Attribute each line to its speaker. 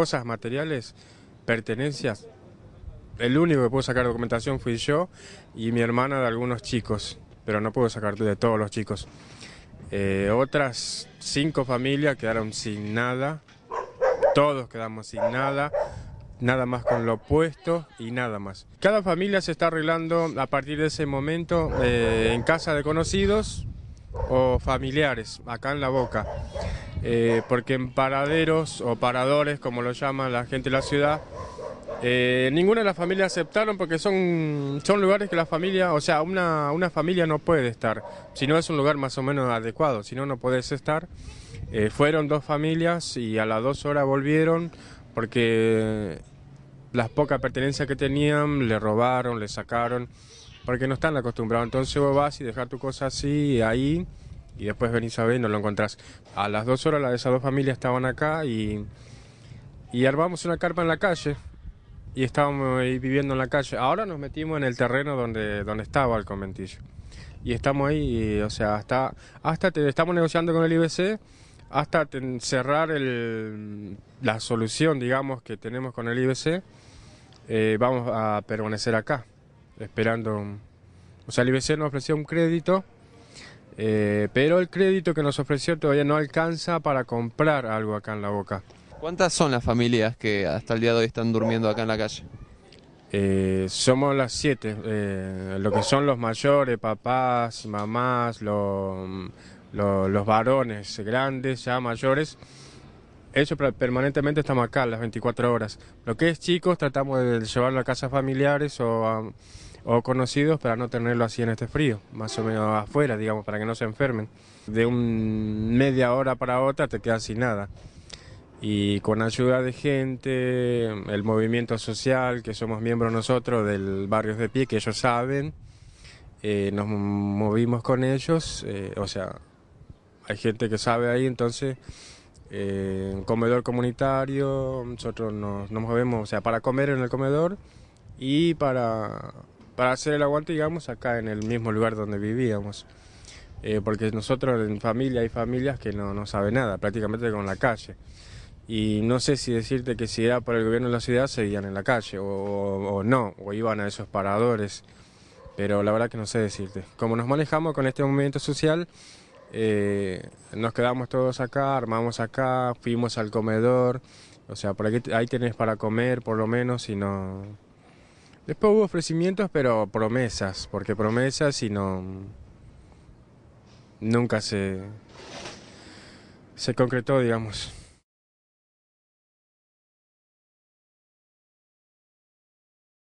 Speaker 1: cosas materiales, pertenencias. El único que pudo sacar documentación fui yo y mi hermana de algunos chicos, pero no puedo sacar de todos los chicos. Eh, otras cinco familias quedaron sin nada, todos quedamos sin nada, nada más con lo puesto y nada más. Cada familia se está arreglando a partir de ese momento eh, en casa de conocidos o familiares, acá en la boca. Eh, porque en paraderos o paradores, como lo llaman la gente de la ciudad, eh, ninguna de las familias aceptaron porque son, son lugares que la familia, o sea, una, una familia no puede estar, si no es un lugar más o menos adecuado, si no, no puedes estar. Eh, fueron dos familias y a las dos horas volvieron porque las pocas pertenencias que tenían le robaron, le sacaron, porque no están acostumbrados. Entonces vos vas y dejar tu cosa así ahí y después venís a ver y no lo encontrás. A las dos horas las de esas dos familias estaban acá y, y armamos una carpa en la calle y estábamos ahí viviendo en la calle. Ahora nos metimos en el terreno donde, donde estaba el conventillo. Y estamos ahí, y, o sea, hasta, hasta te, estamos negociando con el IBC hasta cerrar el, la solución, digamos, que tenemos con el IBC. Eh, vamos a permanecer acá, esperando. O sea, el IBC nos ofreció un crédito eh, pero el crédito que nos ofreció todavía no alcanza para comprar algo acá en La Boca. ¿Cuántas son las familias que hasta el día de hoy están durmiendo acá en la calle? Eh, somos las siete, eh, lo que son los mayores, papás, mamás, los varones grandes, ya mayores. Eso permanentemente estamos acá las 24 horas. Lo que es chicos tratamos de llevarlo a casas familiares o a, o conocidos para no tenerlo así en este frío, más o menos afuera, digamos, para que no se enfermen. De un media hora para otra te quedas sin nada. Y con ayuda de gente, el movimiento social, que somos miembros nosotros del Barrios de Pie, que ellos saben, eh, nos movimos con ellos, eh, o sea, hay gente que sabe ahí, entonces, eh, comedor comunitario, nosotros nos movemos, o sea, para comer en el comedor y para para hacer el aguante, digamos, acá en el mismo lugar donde vivíamos. Eh, porque nosotros en familia hay familias que no, no saben nada, prácticamente con la calle. Y no sé si decirte que si era por el gobierno de la ciudad, seguían en la calle o, no, o iban a esos paradores. Pero la verdad que no sé decirte. Como nos manejamos con este movimiento social, eh, nos quedamos todos acá, armamos acá, fuimos al comedor. O sea, por aquí, ahí tenés para comer por lo menos y no, Después hubo ofrecimientos, pero promesas, porque promesas y no... Nunca se... se concretó, digamos.